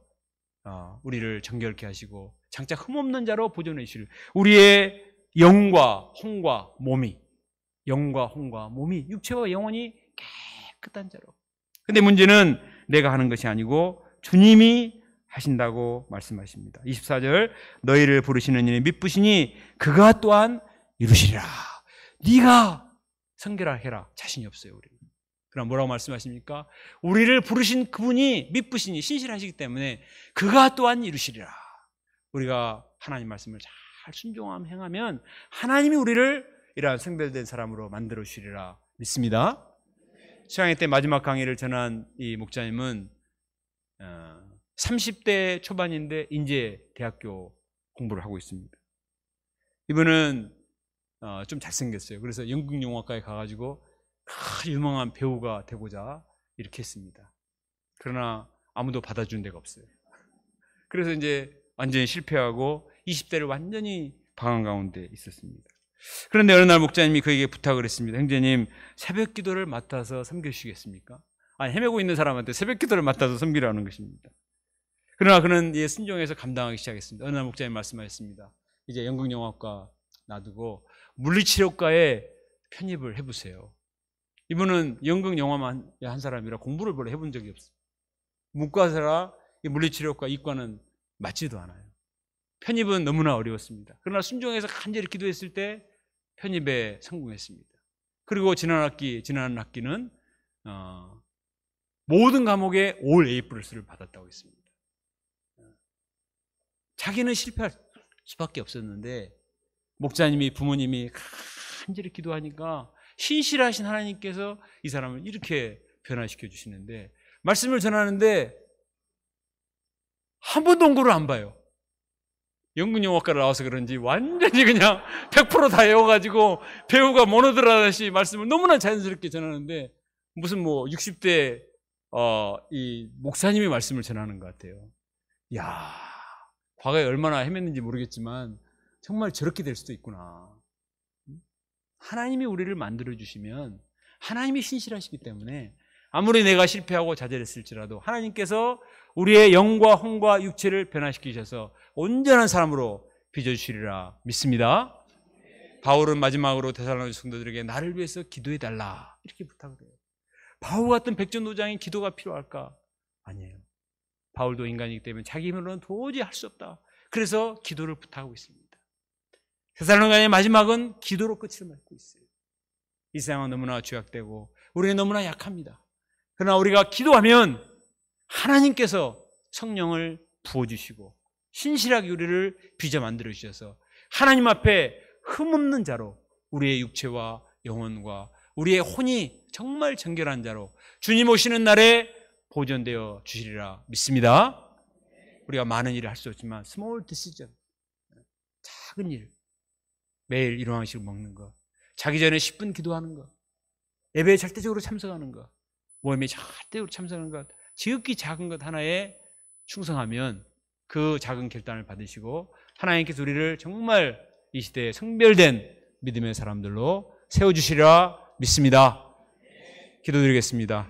어, 우리를 정결케 하시고 장차 흠없는 자로 보존해 주실 우리의 영과 홍과 몸이 영과 혼과 몸이 육체와 영혼이 깨끗한 자로. 근데 문제는 내가 하는 것이 아니고 주님이 하신다고 말씀하십니다. 24절 너희를 부르시는 이는 믿으시니 그가 또한 이루시리라. 네가 성결하해라. 자신이 없어요, 우리 그럼 뭐라고 말씀하십니까? 우리를 부르신 그분이 믿으시니 신실하시기 때문에 그가 또한 이루시리라. 우리가 하나님 말씀을 잘 순종함 행하면 하나님이 우리를 이러한 성별된 사람으로 만들어 주시리라 믿습니다. 시간회 때 마지막 강의를 전한 이 목자님은 30대 어, 초반인데 인제 대학교 공부를 하고 있습니다. 이분은 어, 좀 잘생겼어요. 그래서 연극 영화과에 가가지고 유명한 배우가 되고자 이렇게 했습니다. 그러나 아무도 받아준 데가 없어요. 그래서 이제 완전히 실패하고 20대를 완전히 방황 가운데 있었습니다. 그런데 어느 날 목자님이 그에게 부탁을 했습니다. 형제님, 새벽 기도를 맡아서 섬겨주시겠습니까? 아니, 헤매고 있는 사람한테 새벽 기도를 맡아서 섬기라는 것입니다. 그러나 그는 예, 순종해서 감당하기 시작했습니다. 어느 날 목자님 말씀하셨습니다. 이제 연극영화과 놔두고 물리치료과에 편입을 해보세요. 이분은 연극 영화만 한 사람이라 공부를 별로 해본 적이 없습니다 문과사라 물리치료과 이과는 맞지도 않아요. 편입은 너무나 어려웠습니다. 그러나 순종해서 간절히 기도했을 때 편입에 성공했습니다. 그리고 지난 학기, 지난 학기는 어, 모든 과목에 올 A 플러스를 받았다고 했습니다. 자기는 실패할 수밖에 없었는데 목사님이 부모님이 간절히 기도하니까 신실하신 하나님께서 이 사람을 이렇게 변화시켜 주시는데 말씀을 전하는데 한 번도 온거를안 봐요. 연극영화과를 나와서 그런지 완전히 그냥 100%다 외워가지고 배우가 모노드라다시 말씀을 너무나 자연스럽게 전하는데 무슨 뭐 60대 어, 이 목사님이 말씀을 전하는 것 같아요. 야 과거에 얼마나 헤맸는지 모르겠지만 정말 저렇게 될 수도 있구나. 하나님이 우리를 만들어 주시면 하나님이 신실하시기 때문에 아무리 내가 실패하고 좌절했을지라도 하나님께서 우리의 영과 혼과 육체를 변화시키셔서 온전한 사람으로 빚어주시리라 믿습니다. 바울은 마지막으로 대살로니 성도들에게 나를 위해서 기도해 달라 이렇게 부탁을 해요. 바울 같은 백전도장이 기도가 필요할까? 아니에요. 바울도 인간이기 때문에 자기 힘으로는 도저히 할 수 없다. 그래서 기도를 부탁하고 있습니다. 대살로니의 마지막은 기도로 끝을 맺고 있어요. 이 세상은 너무나 죄악되고 우리는 너무나 약합니다. 그러나 우리가 기도하면 하나님께서 성령을 부어주시고 신실하게 우리를 빚어 만들어주셔서 하나님 앞에 흠없는 자로 우리의 육체와 영혼과 우리의 혼이 정말 정결한 자로 주님 오시는 날에 보존되어 주시리라 믿습니다. 우리가 많은 일을 할 수 없지만 스몰 디시전 작은 일 매일 일어나시고 먹는 것 자기 전에 10분 기도하는 것 예배에 절대적으로 참석하는 것 모임에 절대적으로 참석하는 것 지극히 작은 것 하나에 충성하면 그 작은 결단을 받으시고 하나님께서 우리를 정말 이 시대에 성별된 믿음의 사람들로 세워주시리라 믿습니다. 기도드리겠습니다.